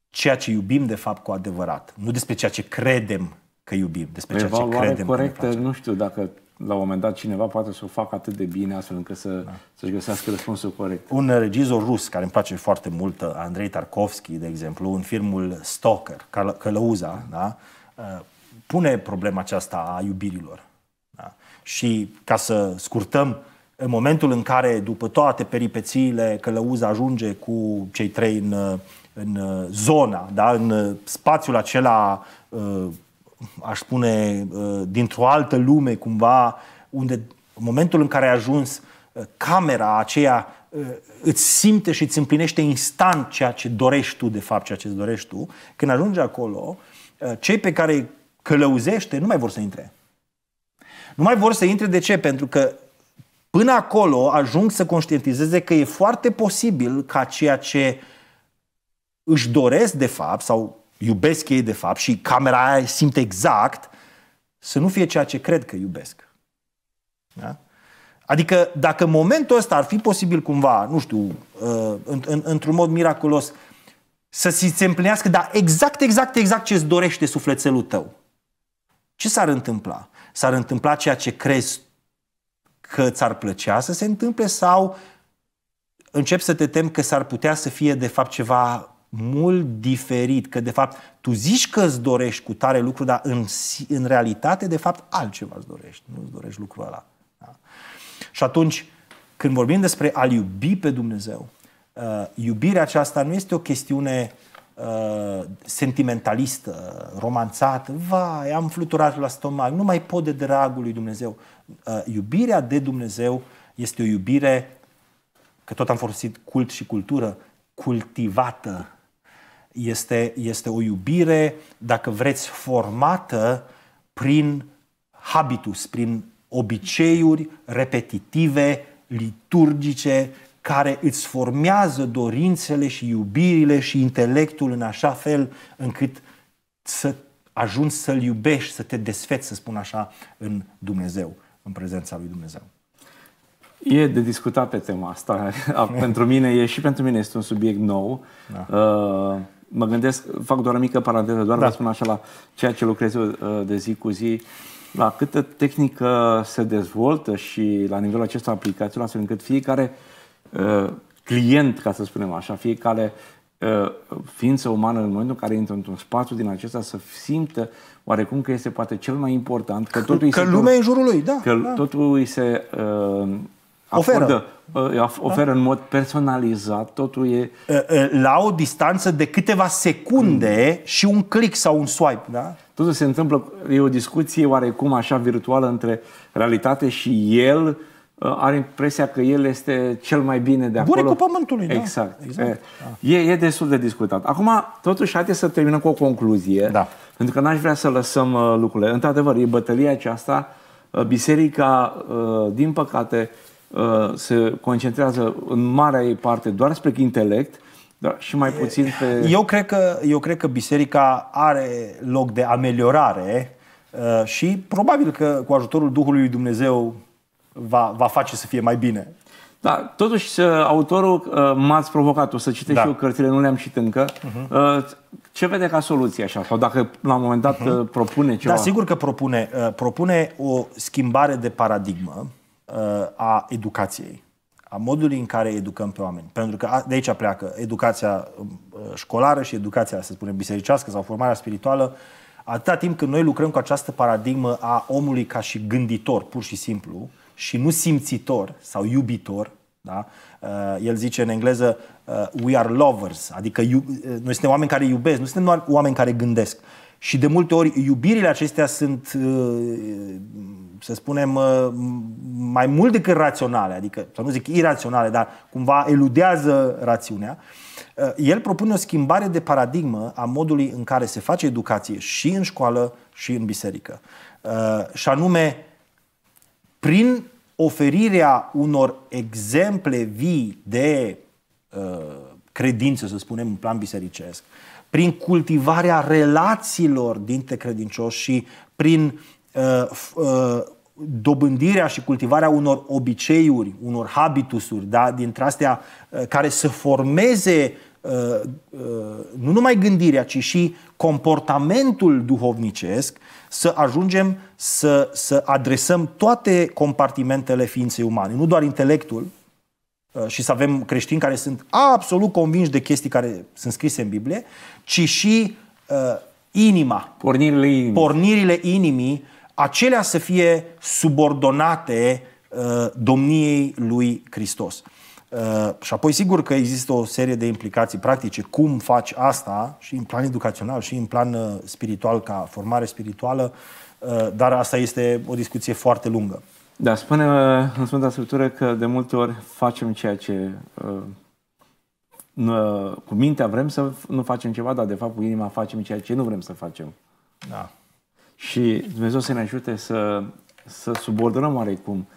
Speaker 2: ceea ce iubim de fapt cu adevărat, nu despre ceea ce credem că iubim, despre ceea ce credem corectă, că nu știu dacă la un moment dat cineva poate să o facă atât de bine astfel încât să, da. să-și găsească răspunsul corect. Un regizor rus care îmi place foarte mult, Andrei Tarkovski, de exemplu, în filmul Stalker, Călăuza, da? da? pune problema aceasta a iubirilor. Da? Și ca să scurtăm, în momentul în care, după toate peripețiile, Călăuza ajunge cu cei trei în, în zona, da? în spațiul acela, uh, aș spune, uh, dintr-o altă lume, cumva, unde în momentul în care ai ajuns, uh, camera aceea îți simte și îți împlinește instant ceea ce dorești tu, de fapt, ceea ce dorești tu, când ajungi acolo, cei pe care călăuzește, nu mai vor să intre. Nu mai vor să intre de ce? Pentru că până acolo ajung să conștientizeze că e foarte posibil ca ceea ce își doresc de fapt sau iubesc ei de fapt și camera aia simte exact să nu fie ceea ce cred că iubesc. Da? Adică dacă în momentul ăsta ar fi posibil cumva, nu știu, uh, în, în, într-un mod miraculos, să se împlinească, dar exact, exact, exact ce îți dorește sufletelul tău ce s-ar întâmpla? S-ar întâmpla ceea ce crezi că ți-ar plăcea să se întâmple sau încep să te temi că s-ar putea să fie de fapt ceva mult diferit, că de fapt tu zici că îți dorești cu tare lucru, dar în, în realitate de fapt altceva îți dorești, nu îți dorești lucrul ăla. Da? Și atunci, când vorbim despre a iubi pe Dumnezeu, uh, iubirea aceasta nu este o chestiune uh, Uh, sentimentalistă, uh, romanțată, vai, am fluturat la stomac, nu mai pot de dragul lui Dumnezeu. Uh, iubirea de Dumnezeu este o iubire, că tot am folosit cult și cultură, cultivată. Este, este o iubire, dacă vreți, formată prin habitus, prin obiceiuri repetitive, liturgice, care îți formează dorințele și iubirile și intelectul în așa fel încât să ajungi să-L iubești, să te desfeți, să spun așa, în Dumnezeu, în prezența lui Dumnezeu.
Speaker 1: E de discutat
Speaker 2: pe tema asta. [laughs] pentru mine
Speaker 1: e și pentru mine este un subiect nou. Da. Uh, mă gândesc, fac doar o mică paranteză, doar da. vă spun așa la ceea ce lucrez eu uh, de zi cu zi, la câtă tehnică se dezvoltă și la nivelul acesta aplicațiilor, astfel încât fiecare uh, Uh, client, ca să spunem așa, fiecare uh, ființă umană în momentul în care intră într-un spațiu din acesta să simtă oarecum că este poate cel mai important, că totul că, se lumea e în jurul
Speaker 2: lui, da. Că da. totul
Speaker 1: îi se uh, acordă, uh, da. oferă, uh, oferă da. în mod personalizat, totul e... La o distanță de câteva secunde mm. și un click sau un swipe, da? Totul se întâmplă, e o discuție oarecum așa virtuală între realitate și el, uh, Uh, are impresia că el este cel mai bine de acolo. Bunicul pământului, da. Exact. exact. Uh, e, da. e destul de discutat. Acum, totuși, haideți să terminăm cu o concluzie, da. pentru că n-aș vrea să lăsăm uh, lucrurile. Într-adevăr, e bătălia aceasta. Uh, biserica, uh, din păcate, uh, se concentrează în marea ei parte doar
Speaker 2: spre intelect da, și mai puțin pe... Eu cred că, eu cred că biserica are loc de ameliorare și probabil că cu ajutorul Duhului Dumnezeu va, va face să fie mai bine. Da, totuși, uh, autorul uh,
Speaker 1: m-ați provocat o să citesc da. și eu cărțile, nu le-am citit încă. Uh-huh. Ce vede ca soluție așa? Sau dacă la un moment dat uh-huh. propune da, ceva? Da, sigur
Speaker 2: că propune. Uh, propune o schimbare de paradigmă a educației, a modului în care educăm pe oameni. Pentru că de aici pleacă educația um, școlară și educația, să spunem, bisericească sau formarea spirituală, atâta timp când noi lucrăm cu această paradigmă a omului ca și gânditor, pur și simplu, uh, și nu simțitor sau iubitor, da? Uh, el zice în engleză, uh, we are lovers, adică uh, noi suntem oameni care iubesc, nu suntem doar oameni care gândesc. Și de multe ori iubirile acestea sunt, să spunem, mai mult decât raționale, adică, să nu zic iraționale, dar cumva eludează rațiunea. El propune o schimbare de paradigmă a modului în care se face educație și în școală și în biserică. Și anume, prin oferirea unor exemple vii de uh, credință, să spunem, în plan bisericesc, prin cultivarea relațiilor dintre credincioși și prin uh, uh, dobândirea și cultivarea unor obiceiuri, unor habitusuri, da? dintre astea uh, care să formeze uh, uh, nu numai gândirea, ci și comportamentul duhovnicesc, să ajungem să, să adresăm toate compartimentele ființei umane, nu doar intelectul, uh, și să avem creștini care sunt absolut convinși de chestii care sunt scrise în Biblie, ci și uh, inima, pornirile inimii. pornirile inimii, acelea să fie subordonate uh, domniei lui Hristos. Uh, și apoi, sigur că există o serie de implicații practice. Cum faci asta și în plan educațional, și în plan uh, spiritual, ca formare spirituală, uh, dar asta este o discuție foarte lungă.
Speaker 1: Da, spune în Sfânta Scriptură că de multe ori facem ceea ce cu mintea vrem să nu facem ceva, dar de fapt cu inima facem ceea ce nu vrem să facem. Da. Și Dumnezeu să ne ajute să, să subordonăm oarecum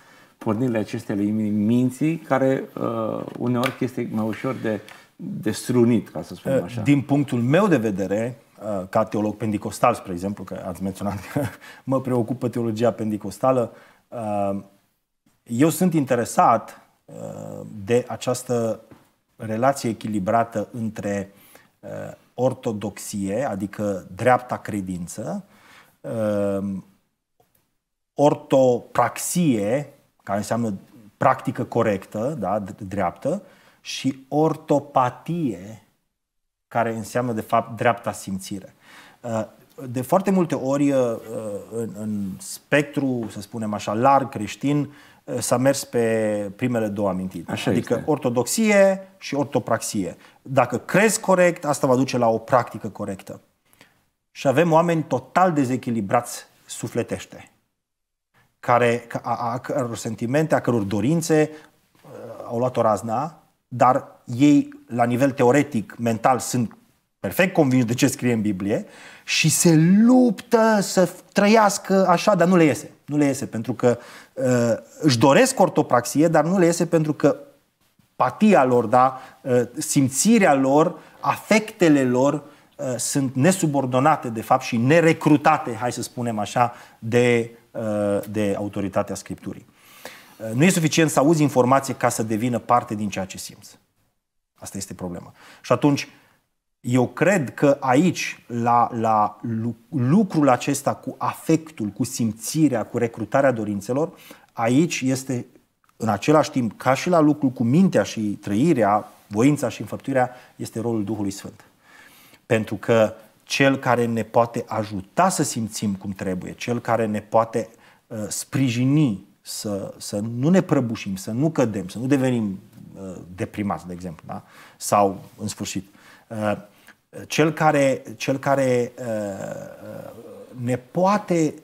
Speaker 1: pornirile acestea ale minții, care uh, uneori este mai
Speaker 2: ușor de, de strunit, ca să spunem uh, așa. Din punctul meu de vedere, uh, ca teolog pendicostal, spre exemplu, că ați menționat că [laughs] mă preocupă teologia pendicostală. uh, eu sunt interesat uh, de această relație echilibrată între uh, ortodoxie, adică dreapta credință, uh, ortopraxie, care înseamnă practică corectă, da, dreaptă, și ortopatie, care înseamnă, de fapt, dreapta simțire. Uh, de foarte multe ori, uh, în, în spectru, să spunem așa, larg creștin, uh, s-a mers pe primele două amintiri. Așa adică este. ortodoxie și ortopraxie. Dacă crezi corect, asta va duce la o practică corectă. Și avem oameni total dezechilibrați sufletește care, a, a, a căror sentimente, a căror dorințe uh, au luat-o razna, dar ei, la nivel teoretic, mental, sunt perfect convinși de ce scrie în Biblie și se luptă să trăiască așa, dar nu le iese. Nu le iese pentru că uh, își doresc ortopraxie, dar nu le iese pentru că patia lor, da, uh, simțirea lor, afectele lor uh, sunt nesubordonate, de fapt, și nerecrutate, hai să spunem așa, de Uh, de autoritatea Scripturii. Uh, nu e suficient să auzi informație ca să devină parte din ceea ce simți. Asta este problema. Și atunci, eu cred că aici, la, la lucrul acesta cu afectul, cu simțirea, cu recrutarea dorințelor, aici este în același timp, ca și la lucru cu mintea și trăirea, voința și înfăptuirea, este rolul Duhului Sfânt. Pentru că cel care ne poate ajuta să simțim cum trebuie, cel care ne poate uh, sprijini să, să nu ne prăbușim, să nu cădem, să nu devenim uh, deprimați, de exemplu, da? sau, în sfârșit, uh, cel care, cel care ne poate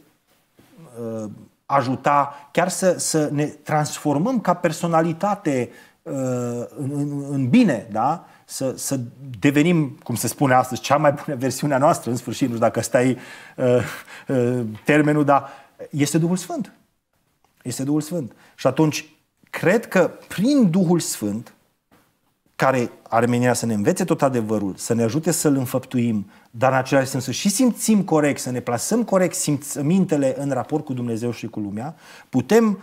Speaker 2: ajuta chiar să, să ne transformăm ca personalitate în, în, în bine, da? să, să devenim, cum se spune astăzi, cea mai bună versiune a noastră, în sfârșit, nu știu dacă stai uh, uh, termenul, dar este Duhul Sfânt. Este Duhul Sfânt. Și atunci, cred că prin Duhul Sfânt, care are menirea să ne învețe tot adevărul, să ne ajute să-l înfăptuim, dar în același sens să și simțim corect, să ne plasăm corect simțămintele în raport cu Dumnezeu și cu lumea, putem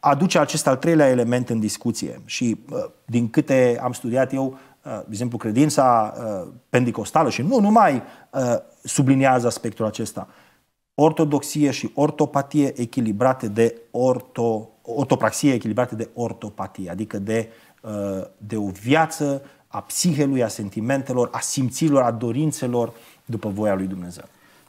Speaker 2: aduce acest al treilea element în discuție. Și uh, din câte am studiat eu, Uh, de exemplu, credința uh, pendicostală și nu numai uh, subliniază aspectul acesta. Ortodoxie și ortopatie echilibrate de orto, ortopraxie echilibrate de ortopatie, adică de, de o viață a psihelui, a sentimentelor, a simților, a dorințelor după voia lui Dumnezeu.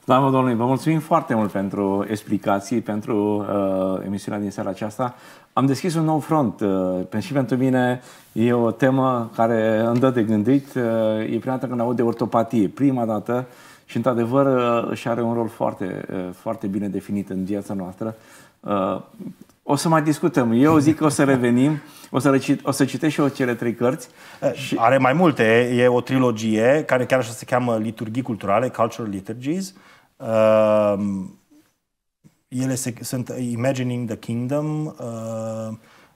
Speaker 1: Doamne, domnule, Vă mulțumim foarte mult pentru explicații, pentru uh, emisiunea din seara aceasta. Am deschis un nou front. Uh, și pentru mine e o temă care îmi dă de gândit. Uh, e prima dată când aud de ortopatie. Prima dată și, într-adevăr, uh, și are un rol foarte, uh, foarte bine definit în viața noastră. Uh,
Speaker 2: o să mai discutăm. Eu zic că o să revenim. O să, recit, o să citești și o cele trei cărți. Eh, și... Are mai multe. E o trilogie care chiar așa se cheamă Liturghii Culturale, Cultural Liturgies. Uh, ele se, sunt Imagining the Kingdom, uh,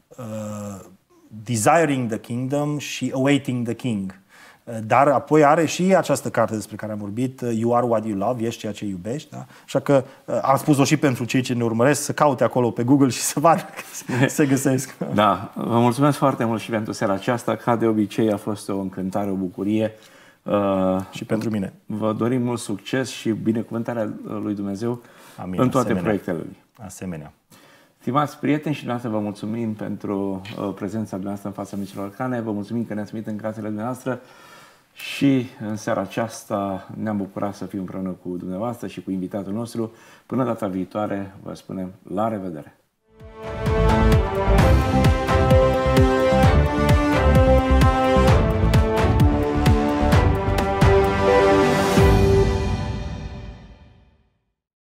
Speaker 2: uh, Desiring the Kingdom și Awaiting the King. Dar apoi are și această carte despre care am vorbit, uh, You are what you love, ești ceea ce iubești. Da? Așa că uh, am spus-o și pentru cei ce ne urmăresc să caute acolo pe Google și să vadă că [laughs] se găsesc.
Speaker 1: Da, vă mulțumesc foarte mult și pentru seara aceasta. Ca de obicei a fost o încântare, o bucurie. Uh, și pentru mine. Vă dorim mult succes și binecuvântarea lui Dumnezeu Amin, în toate asemenea. proiectele lui. Asemenea. Stimați prieteni și dumneavoastră, vă mulțumim pentru prezența dumneavoastră în fața micilor cane, vă mulțumim că ne-ați primit în casele dumneavoastră și în seara aceasta ne-am bucurat să fim împreună cu dumneavoastră și cu invitatul nostru. Până data viitoare, vă spunem la revedere! Thank